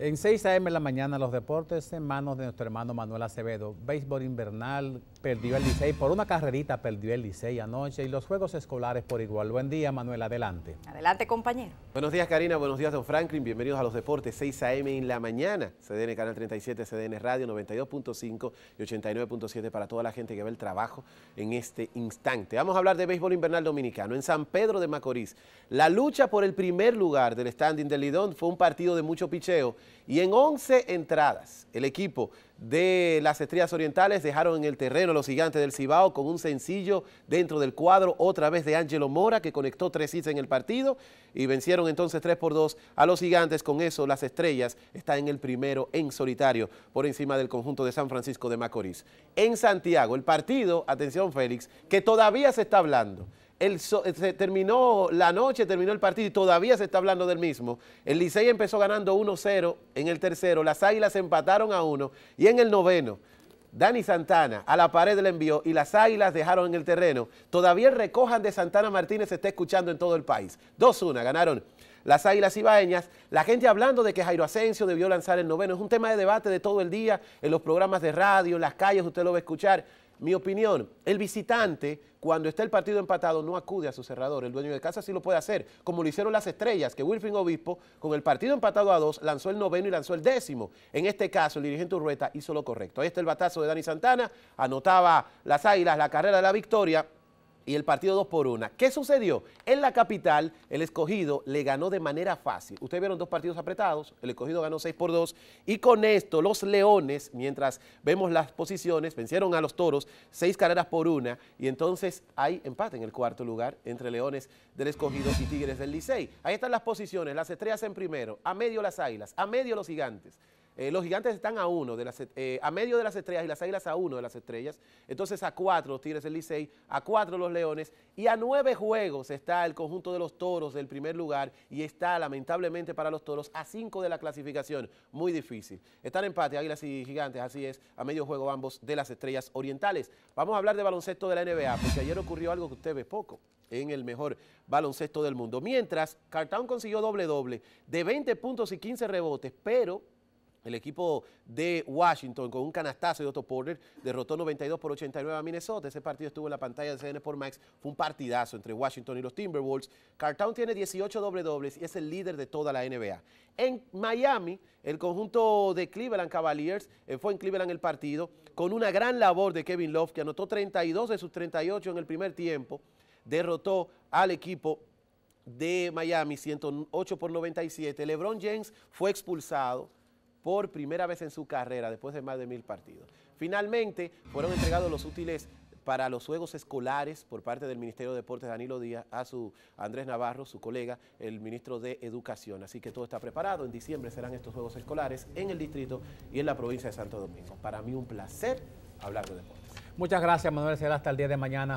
En 6 a.m. de la mañana, los deportes en manos de nuestro hermano Manuel Acevedo. Béisbol invernal, Perdió el 16 por una carrerita perdió el 16 anoche y los Juegos Escolares por igual. Buen día, Manuel, adelante. Adelante, compañero. Buenos días, Karina, buenos días, don Franklin. Bienvenidos a los deportes 6 a.m. en la mañana. CDN Canal 37, CDN Radio 92.5 y 89.7 para toda la gente que ve el trabajo en este instante. Vamos a hablar de béisbol invernal dominicano. En San Pedro de Macorís, la lucha por el primer lugar del standing del Lidón fue un partido de mucho picheo y en 11 entradas el equipo de las Estrellas Orientales dejaron en el terreno los gigantes del Cibao con un sencillo dentro del cuadro, otra vez de Ángelo Mora, que conectó tres hits en el partido y vencieron entonces 3 por 2 a los gigantes. Con eso, las estrellas están en el primero en solitario por encima del conjunto de San Francisco de Macorís. En Santiago, el partido, atención Félix, que todavía se está hablando. El, eh, se terminó la noche, terminó el partido y todavía se está hablando del mismo. El Licey empezó ganando 1-0 en el tercero, las Águilas empataron a 1 y en el noveno Dani Santana a la pared le envió y las águilas dejaron en el terreno. Todavía recojan de Santana Martínez se está escuchando en todo el país. Dos una, ganaron las Águilas Ibaeñas, la gente hablando de que Jairo Asensio debió lanzar el noveno. Es un tema de debate de todo el día en los programas de radio, en las calles, usted lo va a escuchar. Mi opinión, el visitante, cuando está el partido empatado, no acude a su cerrador. El dueño de casa sí lo puede hacer, como lo hicieron las estrellas, que Wilfrin Obispo, con el partido empatado a dos, lanzó el noveno y lanzó el décimo. En este caso, el dirigente Urrueta hizo lo correcto. Ahí está el batazo de Dani Santana, anotaba las águilas la carrera de la victoria y el partido 2 por 1. ¿Qué sucedió? En la capital, el escogido le ganó de manera fácil. Ustedes vieron dos partidos apretados, el escogido ganó 6 por 2 y con esto los Leones, mientras vemos las posiciones, vencieron a los Toros 6 carreras por una y entonces hay empate en el cuarto lugar entre Leones del escogido y Tigres del Licey. Ahí están las posiciones, las estrellas en primero, a medio las Águilas, a medio los Gigantes. Eh, los gigantes están a uno, de las, eh, a medio de las estrellas y las águilas a uno de las estrellas. Entonces a cuatro los Tigres del Licey, a cuatro los Leones y a nueve juegos está el conjunto de los Toros del primer lugar y está lamentablemente para los Toros a cinco de la clasificación. Muy difícil. Están empate, águilas y gigantes, así es, a medio juego ambos de las estrellas orientales. Vamos a hablar de baloncesto de la NBA porque ayer ocurrió algo que usted ve poco en el mejor baloncesto del mundo. Mientras, Cartown consiguió doble-doble de 20 puntos y 15 rebotes, pero el equipo de Washington con un canastazo de Otto Porter derrotó 92 por 89 a Minnesota. Ese partido estuvo en la pantalla de CN por Max. Fue un partidazo entre Washington y los Timberwolves. Cartown tiene 18 doble dobles y es el líder de toda la NBA. En Miami, el conjunto de Cleveland Cavaliers eh, fue en Cleveland el partido con una gran labor de Kevin Love que anotó 32 de sus 38 en el primer tiempo. Derrotó al equipo de Miami 108 por 97. LeBron James fue expulsado por primera vez en su carrera después de más de mil partidos. Finalmente, fueron entregados los útiles para los juegos escolares por parte del Ministerio de Deportes Danilo Díaz a su Andrés Navarro, su colega, el ministro de Educación. Así que todo está preparado. En diciembre serán estos juegos escolares en el distrito y en la provincia de Santo Domingo. Para mí un placer hablar de deportes. Muchas gracias, Manuel. Será hasta el día de mañana.